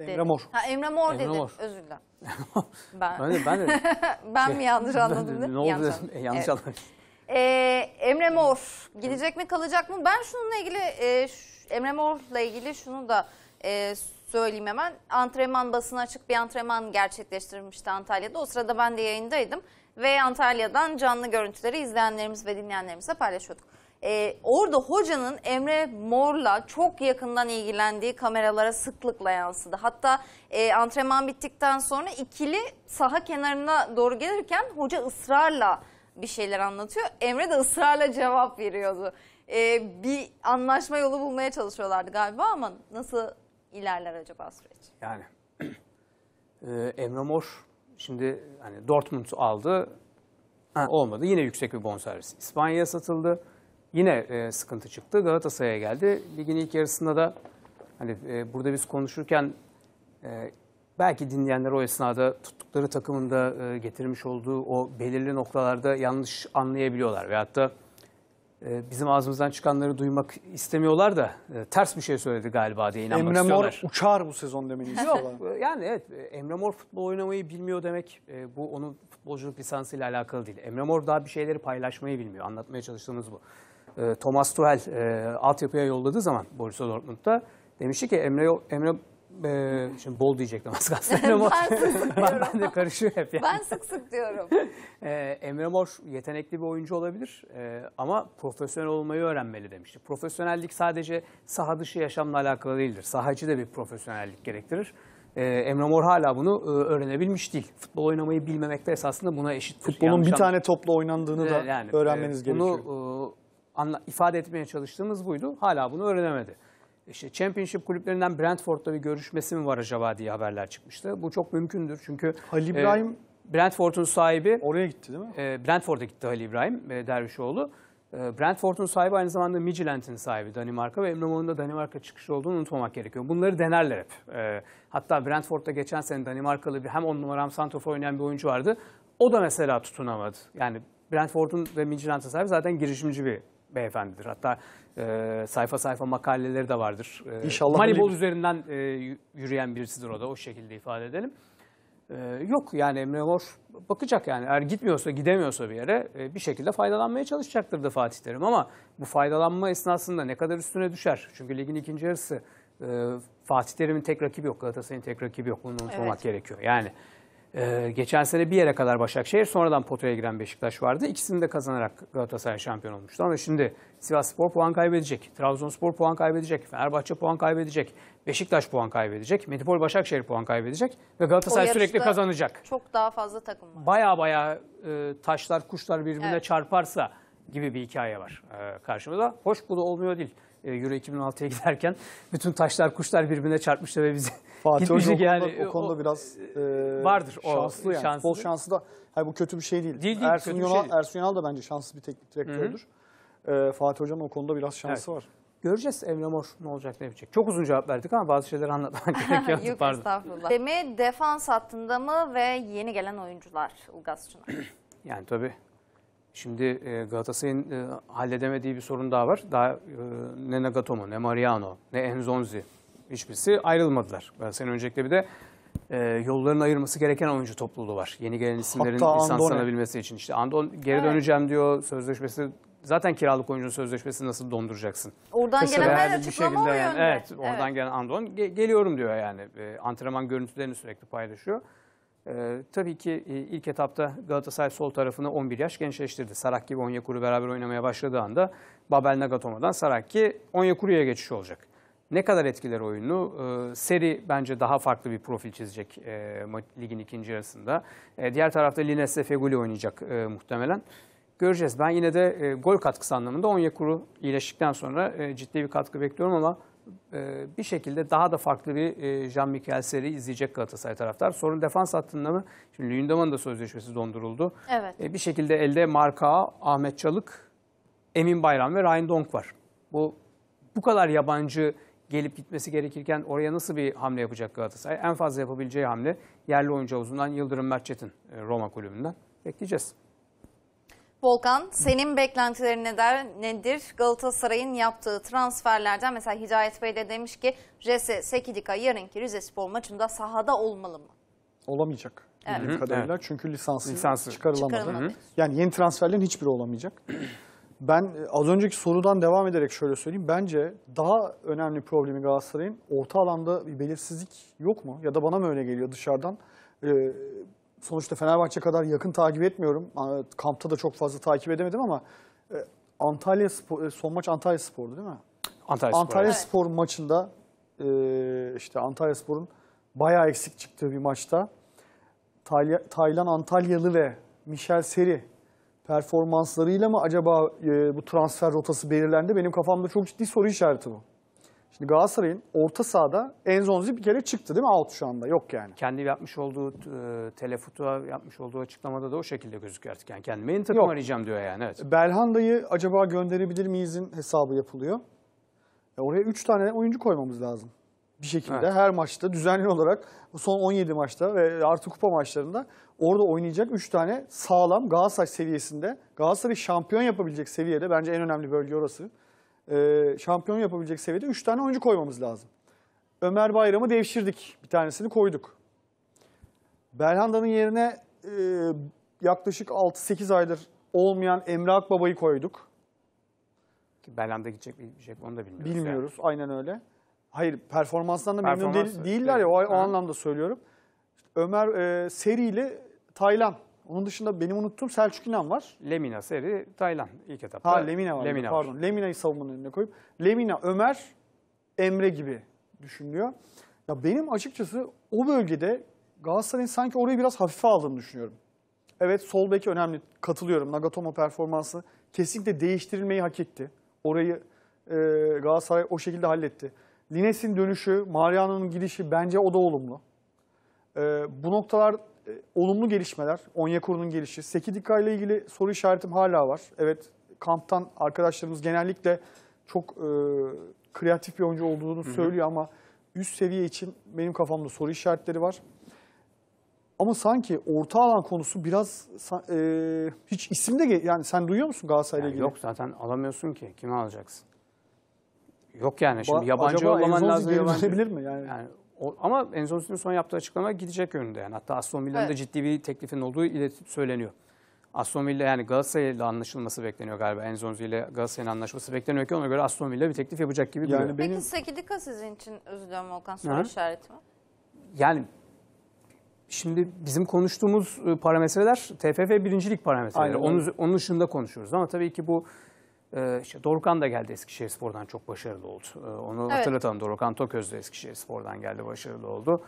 dedi. Emre Mor. Ha, Emre Mor Emre dedi. Mor. Özür dilerim. ben, ben de, ben, de, ben mi yanlış anladım? Ben, ne oldu yanlış dedim. yanlış anladım. Ee, Emre Mor gidecek mi kalacak mı? Ben şununla ilgili e, şu, Emre Mor'la ilgili şunu da e, söyleyeyim hemen. Antrenman basına açık bir antrenman gerçekleştirmişti Antalya'da. O sırada ben de yayındaydım ve Antalya'dan canlı görüntüleri izleyenlerimiz ve dinleyenlerimize paylaşıyorduk. E, orada hocanın Emre Mor'la çok yakından ilgilendiği kameralara sıklıkla yansıdı. Hatta e, antrenman bittikten sonra ikili saha kenarına doğru gelirken hoca ısrarla bir şeyler anlatıyor. Emre de ısrarla cevap veriyordu. E, bir anlaşma yolu bulmaya çalışıyorlardı galiba ama nasıl ilerler acaba süreç? Yani e, Emre Mor şimdi hani Dortmund aldı. Ha, olmadı. Yine yüksek bir bonservis. İspanya'ya satıldı yine e, sıkıntı çıktı. Galatasaray'a geldi. Ligin ilk yarısında da hani e, burada biz konuşurken e, belki dinleyenler o esnada tuttukları takımında e, getirmiş olduğu o belirli noktalarda yanlış anlayabiliyorlar. Ve da e, bizim ağzımızdan çıkanları duymak istemiyorlar da e, ters bir şey söyledi galiba diye inanmak Emre istiyorlar. Emre Mor uçar bu sezon demeni istiyorlar. Yok e, yani evet Emre Mor futbol oynamayı bilmiyor demek e, bu onun futbolculuk lisansıyla alakalı değil. Emre Mor daha bir şeyleri paylaşmayı bilmiyor. Anlatmaya çalıştığımız bu. E, Thomas Tuchel e, altyapıya yolladığı zaman Borussia Dortmund'da demişti ki Emre Emre e, şimdi bol diyecektim az kalsın. ben sık sık ben de karışıyor hep yani. Ben sık sık diyorum. E, Emre Mor yetenekli bir oyuncu olabilir e, ama profesyonel olmayı öğrenmeli demişti. Profesyonellik sadece saha dışı yaşamla alakalı değildir. Sahacı da bir profesyonellik gerektirir. E, Emre Mor hala bunu e, öğrenebilmiş değil. Futbol oynamayı bilmemek de esasında buna eşit. Futbolun Yanlış bir anladım. tane topla oynandığını e, da yani, öğrenmeniz e, gerekiyor. Bunu e, anla, ifade etmeye çalıştığımız buydu. Hala bunu öğrenemedi. İşte Championship kulüplerinden Brentford'da bir görüşmesi mi var acaba diye haberler çıkmıştı. Bu çok mümkündür çünkü... Halil e, İbrahim... E, Brentford'un sahibi... Oraya gitti değil mi? E, Brentford'a gitti Halil İbrahim e, Dervişoğlu. E, Brentford'un sahibi aynı zamanda Midtjylland'in sahibi Danimarka ve Emre Mor'un Danimarka çıkışı olduğunu unutmamak gerekiyor. Bunları denerler hep. E, hatta Brentford'da geçen sene Danimarkalı bir hem on numara hem santrofor oynayan bir oyuncu vardı. O da mesela tutunamadı. Yani Brentford'un ve Midtjylland'ın sahibi zaten girişimci bir beyefendidir. Hatta e, sayfa sayfa makaleleri de vardır. E, İnşallah. Moneyball öyle... üzerinden e, yürüyen birisidir o da o şekilde ifade edelim. E, yok yani Emre Mor bakacak yani eğer gitmiyorsa gidemiyorsa bir yere e, bir şekilde faydalanmaya çalışacaktır da Fatih Terim. Ama bu faydalanma esnasında ne kadar üstüne düşer? Çünkü ligin ikinci yarısı e, Fatih Terim'in tek rakibi yok Galatasaray'ın tek rakibi yok bunu unutmamak evet. gerekiyor. Yani ee, geçen sene bir yere kadar Başakşehir, sonradan potaya giren Beşiktaş vardı. İkisini de kazanarak Galatasaray şampiyon olmuştu. Ama şimdi Sivas Spor puan kaybedecek, Trabzonspor puan kaybedecek, Fenerbahçe puan kaybedecek, Beşiktaş puan kaybedecek, Medipol Başakşehir puan kaybedecek ve Galatasaray sürekli kazanacak. Çok daha fazla takım var. Baya baya e, taşlar kuşlar birbirine evet. çarparsa gibi bir hikaye var e, karşımıza. Hoş bulu olmuyor değil. E, Euro 2006'ya giderken bütün taşlar kuşlar birbirine çarpmıştı ve bizi Fatih Hoca yani, o konuda, o biraz e, e, vardır o şanslı yani. Şanslı. Bol şansı da hayır, bu kötü bir şey değil. değil, değil Ersun, Yunal, şey. Ersun Yunal da bence şanslı bir teknik direktördür. E, Fatih Hoca'nın o konuda biraz şansı evet. var. Göreceğiz Emre Mor ne olacak ne bitecek. Çok uzun cevap verdik ama bazı şeyleri anlatmak gerekiyor Yok pardon. estağfurullah. Demi defans hattında mı ve yeni gelen oyuncular Ulgas Çınar? yani tabii Şimdi e, Galatasaray'ın e, halledemediği bir sorun daha var. Daha e, ne Nagatomo, ne Mariano, ne Enzonzi hiçbirisi ayrılmadılar. Galatasaray'ın öncelikle bir de e, yollarını ayırması gereken oyuncu topluluğu var. Yeni gelen isimlerin lisanslanabilmesi için. işte Andon geri döneceğim diyor sözleşmesi. Zaten kiralık oyuncunun sözleşmesini nasıl donduracaksın? Oradan Mesela gelen her açıklama şekilde, o Evet, oradan evet. gelen Andon ge geliyorum diyor yani. E, antrenman görüntülerini sürekli paylaşıyor. Ee, tabii ki e, ilk etapta Galatasaray sol tarafını 11 yaş gençleştirdi. Sarakki ve Onyekuru beraber oynamaya başladığı anda Babel Nagatomo'dan Sarakki Onyekuru'ya geçiş olacak. Ne kadar etkiler oyunu? Ee, seri bence daha farklı bir profil çizecek e, ligin ikinci yarısında. E, diğer tarafta Lines Feguli oynayacak muhtemelen. Göreceğiz. Ben yine de gol katkısı anlamında Onyekuru iyileştikten sonra ciddi bir katkı bekliyorum ama e, bir şekilde daha da farklı bir e, Jean-Michel seri izleyecek Galatasaray taraftar. Sorun defans hattında mı? Şimdi Lündeman'ın da sözleşmesi donduruldu. Evet. E, bir şekilde elde Marka, Ahmet Çalık, Emin Bayram ve Ryan Donk var. Bu bu kadar yabancı gelip gitmesi gerekirken oraya nasıl bir hamle yapacak Galatasaray? En fazla yapabileceği hamle yerli oyuncu havuzundan Yıldırım Mertçet'in e, Roma kulübünden. Bekleyeceğiz. Volkan senin beklentilerin neler, nedir? Galatasaray'ın yaptığı transferlerden mesela Hidayet Bey de demiş ki Jesse Sekidika yarınki Rize Spor maçında sahada olmalı mı? Olamayacak. Evet. kadarıyla evet. çünkü lisansı, lisansı. çıkarılamadı. çıkarılamadı. Yani yeni transferlerin hiçbiri olamayacak. Ben e, az önceki sorudan devam ederek şöyle söyleyeyim. Bence daha önemli problemi Galatasaray'ın orta alanda bir belirsizlik yok mu? Ya da bana mı öyle geliyor dışarıdan? Ee, sonuçta Fenerbahçe kadar yakın takip etmiyorum. Kampta da çok fazla takip edemedim ama e, Antalya Spor, e, son maç Antalya Spor'du değil mi? Antalya, Spor, Antalya evet. maçında e, işte Antalya Spor'un bayağı eksik çıktığı bir maçta Taylan Antalyalı ve Michel Seri performanslarıyla mı acaba bu transfer rotası belirlendi? Benim kafamda çok ciddi soru işareti bu. Şimdi Galatasaray'ın orta sahada Enzonzi bir kere çıktı değil mi? Out şu anda. Yok yani. Kendi yapmış olduğu e, telefutuğa yapmış olduğu açıklamada da o şekilde gözüküyor artık. Yani kendimi yeni takım arayacağım diyor yani. Evet. Belhanda'yı acaba gönderebilir miyizin hesabı yapılıyor. E, oraya 3 tane oyuncu koymamız lazım. Bir şekilde evet. her maçta düzenli olarak son 17 maçta ve artı kupa maçlarında orada oynayacak 3 tane sağlam Galatasaray seviyesinde Galatasaray şampiyon yapabilecek seviyede bence en önemli bölge orası e, şampiyon yapabilecek seviyede 3 tane oyuncu koymamız lazım. Ömer Bayram'ı devşirdik. Bir tanesini koyduk. Belhanda'nın yerine e, yaklaşık 6-8 aydır olmayan Emre Akbaba'yı koyduk. Ki Belhanda gidecek mi gidecek onu da bilmiyoruz. Bilmiyoruz yani. aynen öyle. Hayır performanstan da memnun değil, değiller ya o, o anlamda söylüyorum. Ömer e, Seri ile Taylan onun dışında benim unuttuğum Selçuk İnan var. Lemina seri Taylan ilk etapta. Ha Lemina var. Lemina pardon. Var. Lemina'yı savunmanın önüne koyup Lemina, Ömer, Emre gibi düşünülüyor. Ya benim açıkçası o bölgede Galatasaray'ın sanki orayı biraz hafife aldığını düşünüyorum. Evet sol beki önemli. Katılıyorum. Nagatomo performansı kesinlikle değiştirilmeyi hak etti. Orayı e, Galatasaray o şekilde halletti. Lines'in dönüşü, Mariano'nun gidişi bence o da olumlu. E, bu noktalar e, olumlu gelişmeler, Onyekuru'nun gelişi. Sekidika ile ilgili soru işaretim hala var. Evet, kamptan arkadaşlarımız genellikle çok e, kreatif bir oyuncu olduğunu Hı-hı. söylüyor ama üst seviye için benim kafamda soru işaretleri var. Ama sanki orta alan konusu biraz e, hiç isimde yani sen duyuyor musun Galatasaray'la yani ilgili? Yok zaten alamıyorsun ki. Kimi alacaksın? Yok yani şimdi ba yabancı olman lazım. Acaba mi? Yani, yani o, ama Enzonsi'nin son yaptığı açıklama gidecek yönünde. Yani. Hatta Aston Villa'nın evet. da ciddi bir teklifin olduğu iletip söyleniyor. Aston Villa yani Galatasaray ile anlaşılması bekleniyor galiba. Enzonzi ile Galatasaray'ın anlaşması bekleniyor ki ona göre Aston Villa bir teklif yapacak gibi. Yani benim... Peki Sekidika sizin için üzülüyorum Volkan soru Hı. işareti mi? Yani şimdi bizim konuştuğumuz ıı, parametreler TFF birincilik parametreleri. Aynen. Onun, onun dışında konuşuyoruz ama tabii ki bu ee, işte Dorukan da geldi Eskişehir Spor'dan çok başarılı oldu. Ee, onu evet. hatırlatalım. Dorukan Toköz de Eskişehir Spor'dan geldi başarılı oldu.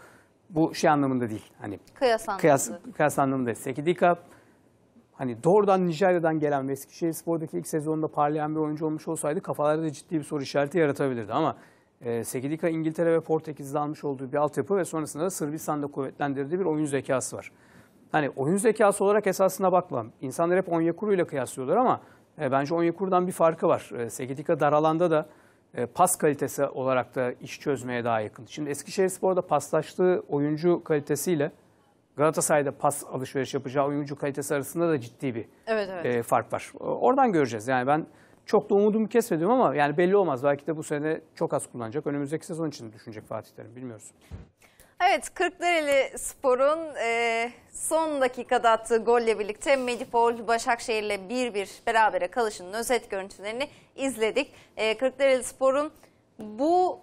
Bu şey anlamında değil. Hani kıyas anlamında. Kıyas, kıyas anlamında. Sekidika hani doğrudan Nijerya'dan gelen ve Eskişehir Spor'daki ilk sezonunda parlayan bir oyuncu olmuş olsaydı kafalarda da ciddi bir soru işareti yaratabilirdi ama e, Sekidika İngiltere ve Portekiz'de almış olduğu bir altyapı ve sonrasında da Sırbistan'da kuvvetlendirdiği bir oyun zekası var. Hani oyun zekası olarak esasına bakma. İnsanlar hep Onyekuru ile kıyaslıyorlar ama e, bence Onyekuru'dan bir farkı var. E, Segetika dar alanda da e, pas kalitesi olarak da iş çözmeye daha yakın. Şimdi eskişehir sporda paslaştığı oyuncu kalitesiyle Galatasaray'da pas alışveriş yapacağı oyuncu kalitesi arasında da ciddi bir evet, evet. E, fark var. Oradan göreceğiz. Yani ben çok da umudumu kesmedim ama yani belli olmaz. Belki de bu sene çok az kullanacak. Önümüzdeki sezon için düşünecek Fatih Terim. Bilmiyoruz. Evet Kırklareli Spor'un e, son dakikada attığı golle birlikte Medipol Başakşehir'le bir bir berabere kalışının özet görüntülerini izledik. E, Kırklareli Spor'un bu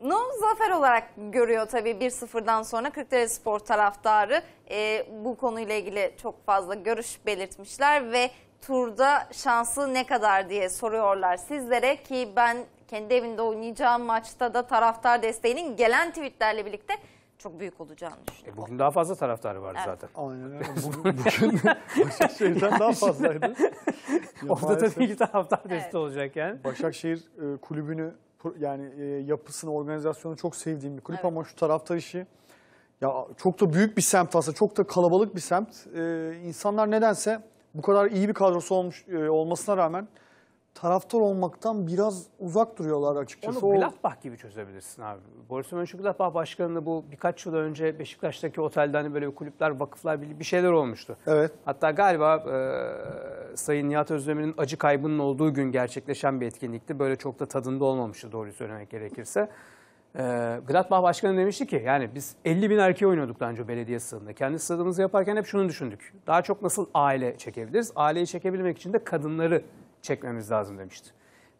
no zafer olarak görüyor tabii 1-0'dan sonra Kırklareli Spor taraftarı e, bu konuyla ilgili çok fazla görüş belirtmişler ve turda şansı ne kadar diye soruyorlar sizlere ki ben kendi evinde oynayacağım maçta da taraftar desteğinin gelen tweetlerle birlikte çok büyük olacağını düşünüyorum. E bugün daha fazla taraftarı vardı evet. zaten. Aynen öyle. Bugün, bugün Başakşehir'den daha fazlaydı. Ya Orada tabii ki taraftar evet. desteği olacak yani. Başakşehir e, kulübünü yani e, yapısını, organizasyonu çok sevdiğim bir kulüp evet. ama şu taraftar işi ya çok da büyük bir semt aslında, çok da kalabalık bir semt. E, insanlar nedense bu kadar iyi bir kadrosu olmuş e, olmasına rağmen taraftar olmaktan biraz uzak duruyorlar açıkçası. Onu Gladbach gibi çözebilirsin abi. Borussia Mönchengladbach başkanını bu birkaç yıl önce Beşiktaş'taki otelde hani böyle kulüpler, vakıflar bir şeyler olmuştu. Evet. Hatta galiba e, Sayın Nihat Özdemir'in acı kaybının olduğu gün gerçekleşen bir etkinlikti. Böyle çok da tadında olmamıştı doğruyu söylemek gerekirse. E, Gladbach başkanı demişti ki yani biz 50 bin erkeği oynuyorduk daha önce belediye sınırında. Kendi sığdığımızı yaparken hep şunu düşündük. Daha çok nasıl aile çekebiliriz? Aileyi çekebilmek için de kadınları çekmemiz lazım demişti.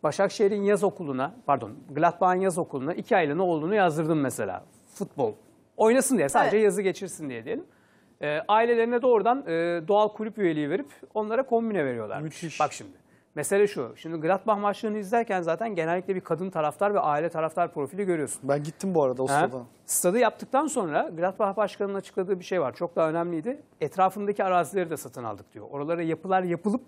Başakşehir'in yaz okuluna, pardon Gladbach'ın yaz okuluna iki ne olduğunu yazdırdım mesela. Futbol. Oynasın diye, sadece evet. yazı geçirsin diye diyelim. E, ailelerine doğrudan e, doğal kulüp üyeliği verip onlara kombine veriyorlar. Müthiş. Bak şimdi. Mesele şu. Şimdi Gladbach maçlarını izlerken zaten genellikle bir kadın taraftar ve aile taraftar profili görüyorsun. Ben gittim bu arada o stada. Stadı yaptıktan sonra Gladbach Başkanı'nın açıkladığı bir şey var. Çok daha önemliydi. Etrafındaki arazileri de satın aldık diyor. Oralara yapılar yapılıp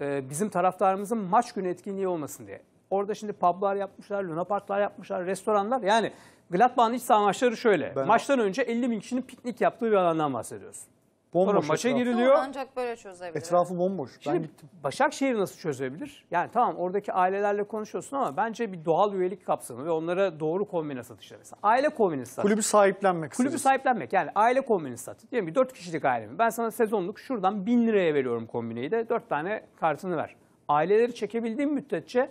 e, bizim taraftarımızın maç günü etkinliği olmasın diye. Orada şimdi publar yapmışlar, Luna Parklar yapmışlar, restoranlar. Yani Gladbach'ın iç saha maçları şöyle. Ben... Maçtan önce 50 bin kişinin piknik yaptığı bir alandan bahsediyorsun. Bomboş Sonra maça etraf. giriliyor. Ancak böyle çözebilir. Etrafı bomboş. Şimdi ben gittim. Başakşehir nasıl çözebilir? Yani tamam oradaki ailelerle konuşuyorsun ama bence bir doğal üyelik kapsamı ve onlara doğru kombine satışları. aile kombine satı. Kulübü sahiplenmek. Kulübü istedim. sahiplenmek. Yani aile kombine satı. Diyelim ki 4 kişilik ailemi. Ben sana sezonluk şuradan 1000 liraya veriyorum kombineyi de 4 tane kartını ver. Aileleri çekebildiğim müddetçe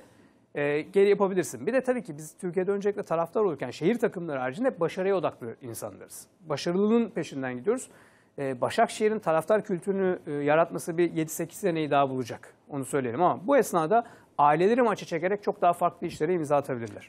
e, geri yapabilirsin. Bir de tabii ki biz Türkiye'de öncelikle taraftar olurken şehir takımları haricinde hep başarıya odaklı insanlarız. Başarılının peşinden gidiyoruz. Ee, Başakşehir'in taraftar kültürünü e, yaratması bir 7-8 seneyi daha bulacak. Onu söyleyelim ama bu esnada aileleri maça çekerek çok daha farklı işlere imza atabilirler.